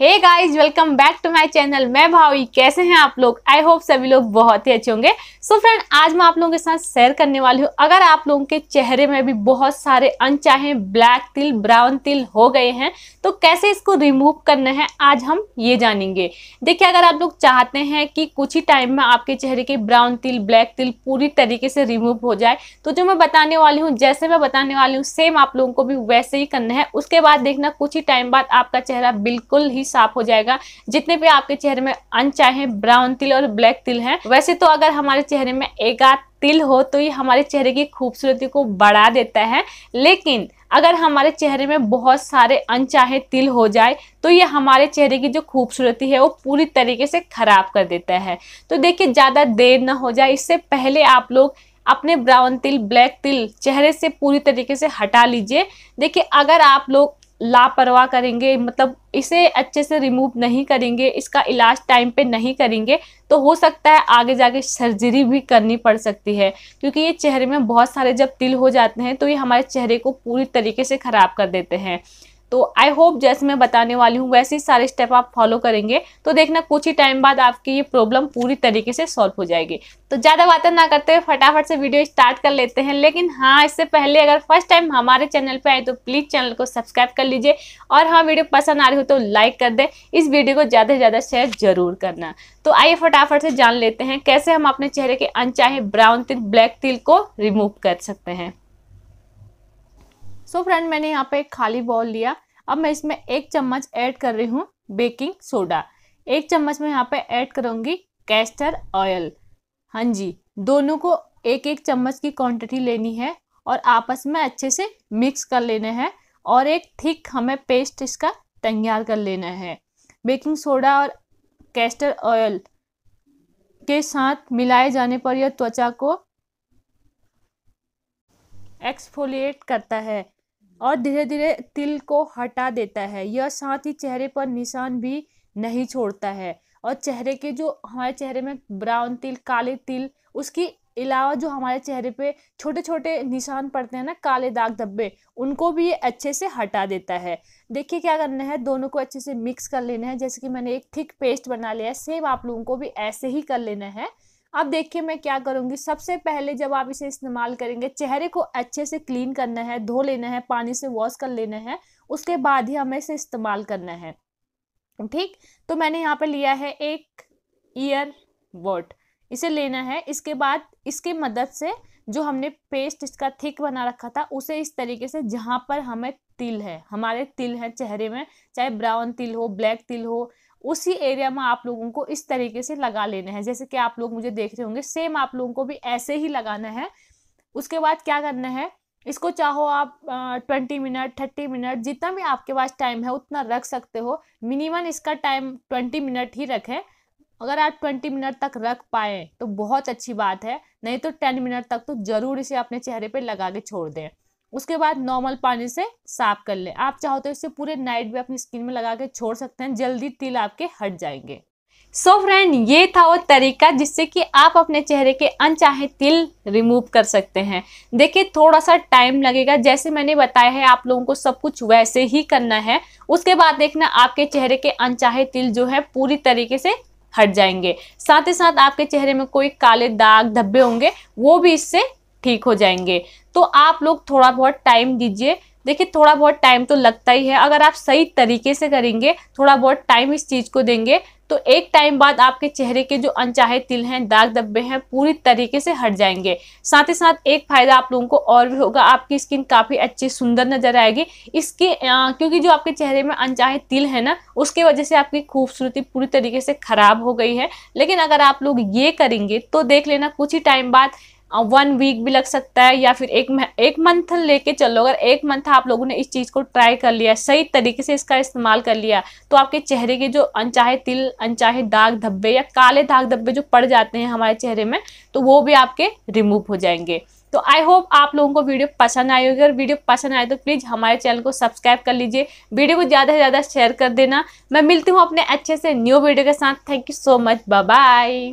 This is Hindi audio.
hey guys welcome back to my channel मैं भावी कैसे हैं आप लोग आई होप सभी लोग बहुत ही अच्छे होंगे सो so फ्रेंड आज मैं आप लोगों के साथ शेयर करने वाली हूँ अगर आप लोगों के चेहरे में भी बहुत सारे अनचाहे ब्लैक तिल ब्राउन तिल हो गए हैं तो कैसे इसको रिमूव करना है आज हम ये जानेंगे देखिए अगर आप लोग चाहते हैं कि कुछ ही टाइम में आपके चेहरे के ब्राउन तिल ब्लैक तिल पूरी तरीके से रिमूव हो जाए तो जो मैं बताने वाली हूँ जैसे मैं बताने वाली हूँ सेम आप लोगों को भी वैसे ही करना है उसके बाद देखना कुछ ही टाइम बाद आपका चेहरा बिल्कुल ही भी साफ हो जाएगा जितने भी आपके चेहरे में अनचाहे ब्राउन तिल और ब्लैक तिल है वैसे तो अगर हमारे चेहरे में एक आध तिल हो तो ये हमारे चेहरे की खूबसूरती को बढ़ा देता है लेकिन अगर हमारे चेहरे में बहुत सारे अनचाहे तिल हो जाए तो ये हमारे चेहरे की जो खूबसूरती है वो पूरी तरीके से खराब कर देता है तो देखिए ज़्यादा देर ना हो जाए इससे पहले आप लोग अपने ब्राउन तिल ब्लैक तिल चेहरे से पूरी तरीके से हटा लीजिए देखिए अगर आप लोग लापरवाह करेंगे मतलब इसे अच्छे से रिमूव नहीं करेंगे इसका इलाज टाइम पे नहीं करेंगे तो हो सकता है आगे जाके सर्जरी भी करनी पड़ सकती है क्योंकि ये चेहरे में बहुत सारे जब तिल हो जाते हैं तो ये हमारे चेहरे को पूरी तरीके से ख़राब कर देते हैं तो आई होप जैसे मैं बताने वाली हूँ वैसे ही सारे स्टेप आप फॉलो करेंगे तो देखना कुछ ही टाइम बाद आपकी ये प्रॉब्लम पूरी तरीके से सॉल्व हो जाएगी तो ज़्यादा बातें ना करते हुए फटाफट से वीडियो स्टार्ट कर लेते हैं लेकिन हाँ इससे पहले अगर फर्स्ट टाइम हमारे चैनल पर आए तो प्लीज़ चैनल को सब्सक्राइब कर लीजिए और हाँ वीडियो पसंद आ रही हो तो लाइक कर दें इस वीडियो को ज़्यादा से ज़्यादा शेयर जरूर करना तो आइए फटाफट से जान लेते हैं कैसे हम अपने चेहरे के अनचाहे ब्राउन तिल ब्लैक तिल को रिमूव कर सकते हैं सो so फ्रेंड मैंने यहाँ पे एक खाली बॉल लिया अब मैं इसमें एक चम्मच ऐड कर रही हूँ बेकिंग सोडा एक चम्मच में यहाँ पे ऐड करूँगी कैस्टर ऑयल हाँ जी दोनों को एक एक चम्मच की क्वांटिटी लेनी है और आपस में अच्छे से मिक्स कर लेना है और एक थिक हमें पेस्ट इसका तैयार कर लेना है बेकिंग सोडा और कैस्टर ऑयल के साथ मिलाए जाने पर यह त्वचा को एक्सफोलिएट करता है और धीरे धीरे तिल को हटा देता है यह साथ ही चेहरे पर निशान भी नहीं छोड़ता है और चेहरे के जो हमारे चेहरे में ब्राउन तिल काले तिल उसकी अलावा जो हमारे चेहरे पे छोटे छोटे निशान पड़ते हैं ना काले दाग धब्बे उनको भी ये अच्छे से हटा देता है देखिए क्या करना है दोनों को अच्छे से मिक्स कर लेना है जैसे कि मैंने एक थिक पेस्ट बना लिया है सेम आप लोगों को भी ऐसे ही कर लेना है अब देखिए मैं क्या करूँगी सबसे पहले जब आप इसे इस्तेमाल करेंगे चेहरे को अच्छे से क्लीन करना है धो लेना है पानी से वॉश कर लेना है उसके बाद ही हमें इसे इस्तेमाल करना है ठीक तो मैंने यहाँ पर लिया है एक ईयर वर्ट इसे लेना है इसके बाद इसकी मदद से जो हमने पेस्ट इसका थिक बना रखा था उसे इस तरीके से जहाँ पर हमें तिल है हमारे तिल है चेहरे में चाहे ब्राउन तिल हो ब्लैक तिल हो उसी एरिया में आप लोगों को इस तरीके से लगा लेना है जैसे कि आप लोग मुझे देख रहे होंगे सेम आप लोगों को भी ऐसे ही लगाना है उसके बाद क्या करना है इसको चाहो आप ट्वेंटी मिनट थर्टी मिनट जितना भी आपके पास टाइम है उतना रख सकते हो मिनिमम इसका टाइम ट्वेंटी मिनट ही रखें अगर आप ट्वेंटी मिनट तक रख पाए तो बहुत अच्छी बात है नहीं तो टेन मिनट तक तो ज़रूर इसे अपने चेहरे पर लगा के छोड़ दें उसके बाद नॉर्मल पानी से साफ कर ले आप चाहो तो इसे पूरे नाइट भी अपनी स्किन में लगा के छोड़ सकते हैं जल्दी तिल आपके हट जाएंगे सो so फ्रेंड ये था वो तरीका जिससे कि आप अपने चेहरे के अनचाहे तिल रिमूव कर सकते हैं देखिए थोड़ा सा टाइम लगेगा जैसे मैंने बताया है आप लोगों को सब कुछ वैसे ही करना है उसके बाद देखना आपके चेहरे के अनचाहे तिल जो है पूरी तरीके से हट जाएंगे साथ ही साथ आपके चेहरे में कोई काले दाग धब्बे होंगे वो भी इससे ठीक हो जाएंगे तो आप लोग थोड़ा बहुत टाइम दीजिए देखिए थोड़ा बहुत टाइम तो लगता ही है अगर आप सही तरीके से करेंगे थोड़ा बहुत टाइम इस चीज़ को देंगे तो एक टाइम बाद आपके चेहरे के जो अनचाहे तिल हैं दाग धब्बे हैं पूरी तरीके से हट जाएंगे साथ ही साथ एक फ़ायदा आप लोगों को और भी होगा आपकी स्किन काफ़ी अच्छी सुंदर नज़र आएगी इसके आ, क्योंकि जो आपके चेहरे में अनचाहे तिल है ना उसके वजह से आपकी खूबसूरती पूरी तरीके से ख़राब हो गई है लेकिन अगर आप लोग ये करेंगे तो देख लेना कुछ ही टाइम बाद वन वीक भी लग सकता है या फिर एक एक मंथ लेके चलो अगर एक मंथ आप लोगों ने इस चीज़ को ट्राई कर लिया सही तरीके से इसका इस्तेमाल कर लिया तो आपके चेहरे के जो अनचाहे तिल अनचाहे दाग धब्बे या काले दाग धब्बे जो पड़ जाते हैं हमारे चेहरे में तो वो भी आपके रिमूव हो जाएंगे तो आई होप आप लोगों को वीडियो पसंद आई होगी अगर वीडियो पसंद आए तो प्लीज़ हमारे चैनल को सब्सक्राइब कर लीजिए वीडियो को ज़्यादा से ज़्यादा शेयर कर देना मैं मिलती हूँ अपने अच्छे से न्यू वीडियो के साथ thank you so much bye